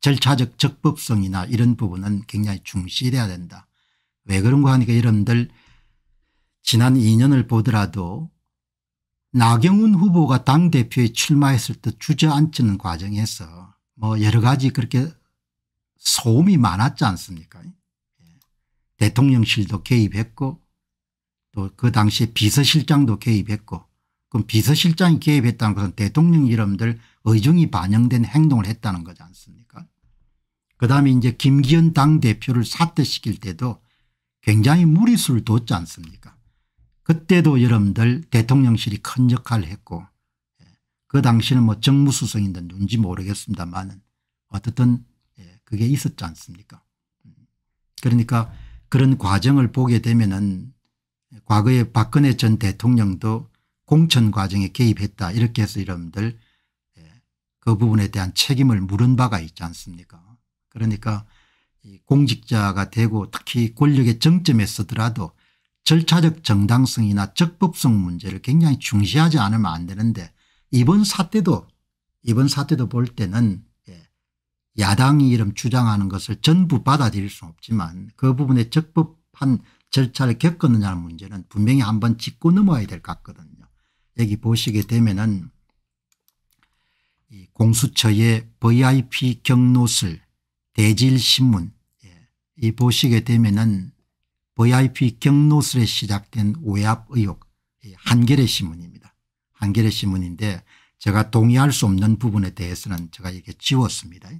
절차적 적법성이나 이런 부분은 굉장히 중시해야 된다. 왜 그런가 하니까 여러분들 지난 2년을 보더라도 나경원 후보가 당대표에 출마했을 때 주저앉는 과정에서 뭐 여러 가지 그렇게 소음이 많았지 않습니까 예. 대통령실도 개입했고 또 그 당시에 비서실장도 개입했고 그럼 비서실장이 개입했다는 것은 대통령 이름들 의중이 반영된 행동을 했다는 거지 않습니까 그다음에 이제 김기현 당대표를 사퇴시킬 때도 굉장히 무리수를 뒀지 않습니까 그때도 여러분들 대통령실이 큰 역할을 했고 예, 그 당시는 뭐 정무수석인데 누군지 모르겠습니다만 어떻든 예, 그게 있었지 않습니까 음, 그러니까 그런 과정을 보게 되면은 과거에 박근혜 전 대통령도 공천 과정에 개입했다 이렇게 해서 여러분들 그 부분에 대한 책임을 물은 바가 있지 않습니까 그러니까 공직자가 되고 특히 권력의 정점에 서더라도 절차적 정당성이나 적법성 문제를 굉장히 중시하지 않으면 안 되는데 이번 사태도 이번 사태도 볼 때는 예, 야당이 이름 주장하는 것을 전부 받아들일 수는 없지만 그 부분에 적법한 절차를 겪었느냐는 문제는 분명히 한번 짚고 넘어야 될 것 같거든요. 여기 보시게 되면은 이 공수처의 VIP 경로실 대질신문 예, 이 보시게 되면은 VIP 경로술에 시작된 오압 의혹 한겨레 신문입니다. 한겨레 신문인데 제가 동의할 수 없는 부분에 대해서는 제가 이렇게 지웠습니다. 예,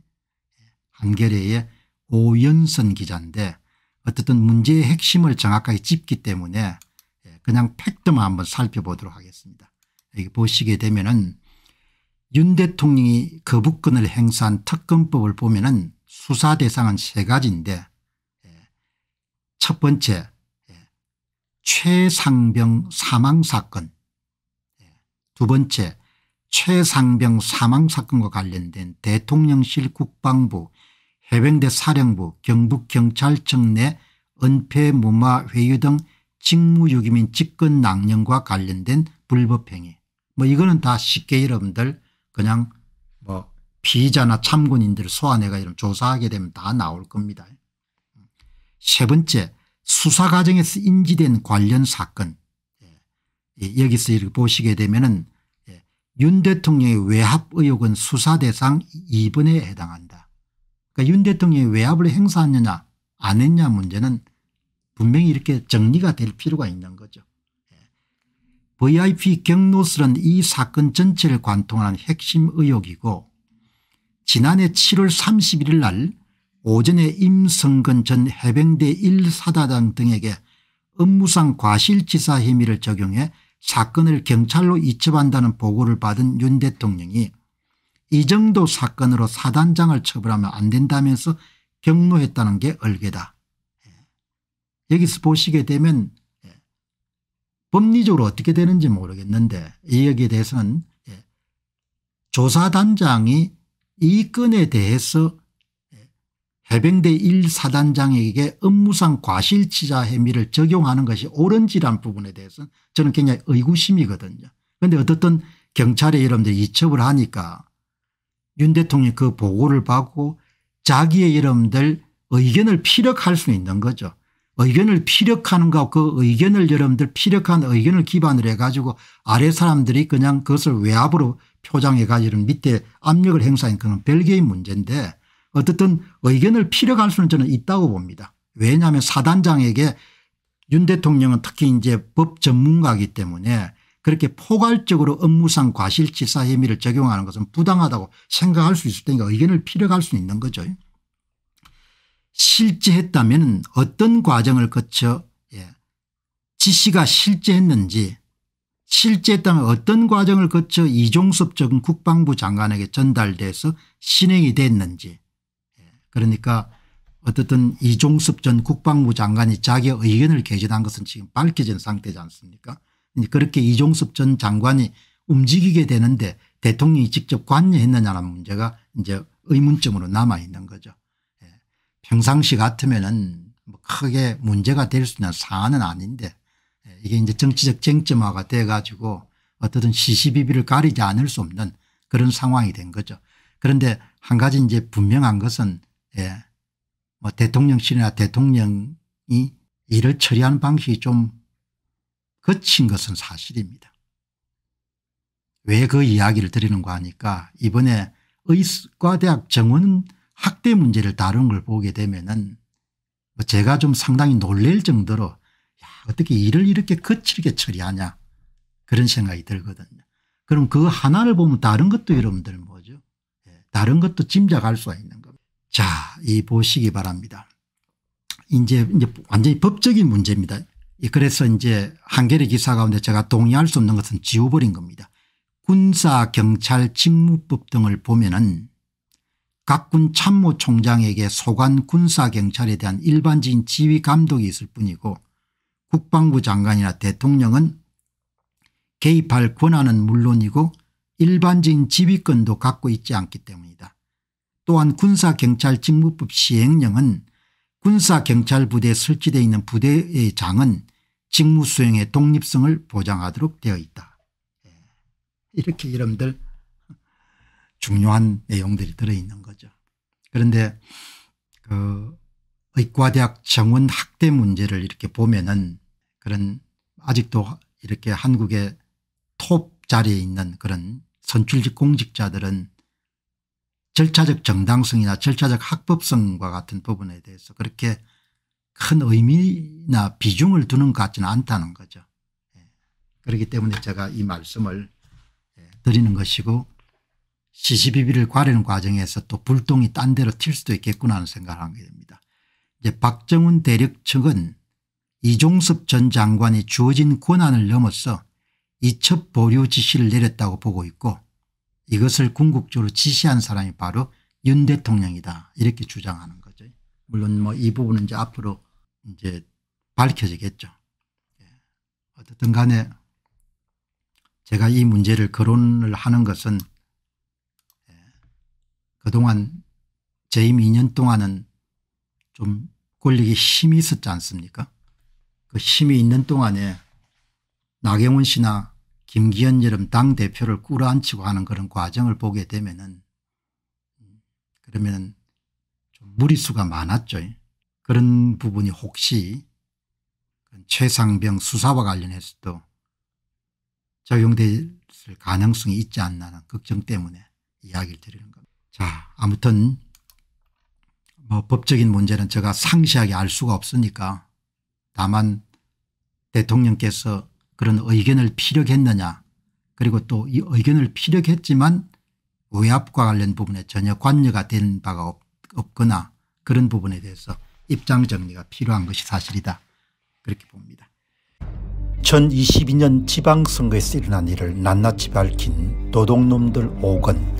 한겨레의 오연선 기자인데 어쨌든 문제의 핵심을 정확하게 짚기 때문에 예, 그냥 팩트만 한번 살펴보도록 하겠습니다. 여기 보시게 되면은 윤 대통령이 거부권을 그 행사한 특검법을 보면 은 수사 대상은 세 가지인데 예, 첫 번째 예, 최상병 사망사건 예, 두 번째 최상병 사망사건과 관련된 대통령실 국방부 해병대 사령부 경북경찰청 내 은폐 무마 회유 등 직무유기민 직권낭령과 관련된 불법행위 뭐 이거는 다 쉽게 여러분들 그냥 뭐 피의자나 참군인들 을 소환해가 이런 조사하게 되면 다 나올 겁니다. 세 번째 수사 과정에서 인지된 관련 사건 예. 여기서 이렇게 보시게 되면은 예. 윤 대통령의 외압 의혹은 수사 대상 2번에 해당한다. 그러니까 윤 대통령이 외압을 행사했느냐 안 했냐 문제는 분명히 이렇게 정리가 될 필요가 있는 거죠. VIP 경로술은 이 사건 전체를 관통하는 핵심 의혹이고 지난해 7월 31일 날 오전에 임성근 전 해병대 1사단장 등에게 업무상 과실치사 혐의를 적용해 사건을 경찰로 이첩한다는 보고를 받은 윤 대통령이 이 정도 사건으로 사단장을 처벌하면 안 된다면서 경로했다는 게 얼개다. 예. 여기서 보시게 되면 법리적으로 어떻게 되는지 모르겠는데 여기에 대해서는 예, 조사단장이 이 건에 대해서 예, 해병대 1사단장에게 업무상 과실치자 혐의를 적용하는 것이 옳은지란 부분에 대해서는 저는 굉장히 의구심이거든요. 그런데 어떻든 경찰에 여러분들 이첩을 하니까 윤 대통령이 그 보고를 받고 자기의 여러분들 의견을 피력할 수 있는 거죠. 의견을 피력하는 것그 의견을 여러분들 피력한 의견을 기반으로 해 가지고 아래 사람들이 그냥 그것을 외압으로 표장해 가지고 밑에 압력을 행사한 그런 별개의 문제인데 어떻든 의견을 피력할 수는 저는 있다고 봅니다. 왜냐하면 사단장에게 윤 대통령은 특히 이제 법 전문가이기 때문에 그렇게 포괄적으로 업무상 과실치사 혐의를 적용하는 것은 부당하다고 생각할 수 있을 테니까 의견을 피력할 수 있는 거죠. 실제했다면 어떤 과정을 거쳐 예. 지시가 실제했는지 실제했다면 어떤 과정을 거쳐 이종섭 전 국방부 장관에게 전달돼서 실행이 됐는지 예. 그러니까 어떻든 이종섭 전 국방부 장관이 자기 의견을 개진한 것은 지금 밝혀진 상태지 않습니까 그렇게 이종섭 전 장관이 움직이게 되는데 대통령이 직접 관여했느냐는 문제가 이제 의문점으로 남아 있는 거죠. 평상시 같으면은 뭐 크게 문제가 될 수 있는 사안은 아닌데 예, 이게 이제 정치적 쟁점화가 돼 가지고 어떻든 시시비비를 가리지 않을 수 없는 그런 상황이 된 거죠. 그런데 한 가지 이제 분명한 것은 예, 뭐 대통령실이나 대통령이 일을 처리하는 방식이 좀 거친 것은 사실입니다. 왜 그 이야기를 드리는가 하니까 이번에 의과대학 정원 학대 문제를 다룬 걸 보게 되면은 뭐 제가 좀 상당히 놀랄 정도로 야 어떻게 일을 이렇게 거칠게 처리하냐 그런 생각이 들거든요. 그럼 그 하나를 보면 다른 것도 여러분들 뭐죠 예, 다른 것도 짐작할 수가 있는 겁니다. 자이 보시기 바랍니다. 이제, 이제 완전히 법적인 문제입니다. 예, 그래서 이제 한겨레 기사 가운데 제가 동의할 수 없는 것은 지워버린 겁니다. 군사 경찰 직무법 등을 보면은 각군 참모총장에게 소관 군사경찰에 대한 일반적인 지휘 감독이 있을 뿐이고 국방부 장관이나 대통령은 개입할 권한은 물론이고 일반적인 지휘권도 갖고 있지 않기 때문이다. 또한 군사경찰 직무법 시행령은 군사경찰부대에 설치되어 있는 부대의 장은 직무 수행의 독립성을 보장하도록 되어 있다. 예. 이렇게 여러분들 중요한 내용들이 들어있는 거죠. 그런데 그 의과대학 정원 학대 문제를 이렇게 보면은 그런 아직도 이렇게 한국의 톱 자리에 있는 그런 선출직 공직자들은 절차적 정당성이나 절차적 합법성과 같은 부분에 대해서 그렇게 큰 의미나 비중을 두는 것 같지는 않다는 거죠. 예. 그렇기 때문에 제가 이 말씀을 예, 드리는 것이고 c c 비비를 과려는 과정에서 또 불똥이 딴 데로 튈 수도 있겠구나 하는 생각을 하게 됩니다. 이제 박정훈 대력 측은 이종섭 전 장관이 주어진 권한을 넘어서 이첩 보류 지시를 내렸다고 보고 있고 이것을 궁극적으로 지시한 사람이 바로 윤 대통령이다 이렇게 주장하는 거죠. 물론 뭐 이 부분은 이제 앞으로 이제 밝혀지겠죠. 예. 어쨌든 간에 제가 이 문제를 거론을 하는 것은 그동안 재임 2년 동안은 좀 권력에 힘이 있었지 않습니까 그 힘이 있는 동안에 나경원 씨나 김기현 여름 당대표를 꾸러앉히고 하는 그런 과정을 보게 되면은 그러면은 좀 무리수가 많았죠. 그런 부분이 혹시 최상병 수사와 관련해서도 적용될 가능성이 있지 않나 하는 걱정 때문에 이야기를 드리는 겁니다. 자 아무튼 뭐 법적인 문제는 제가 상시하게알 수가 없으니까 다만 대통령께서 그런 의견을 피력했느냐 그리고 또 이 의견을 피력했지만 외압과 관련 부분에 전혀 관여가 된 바가 없, 없거나 그런 부분에 대해서 입장 정리가 필요한 것이 사실이다 그렇게 봅니다. 2022년 지방선거에서 일어난 일을 낱낱이 밝힌 도둑놈들 5건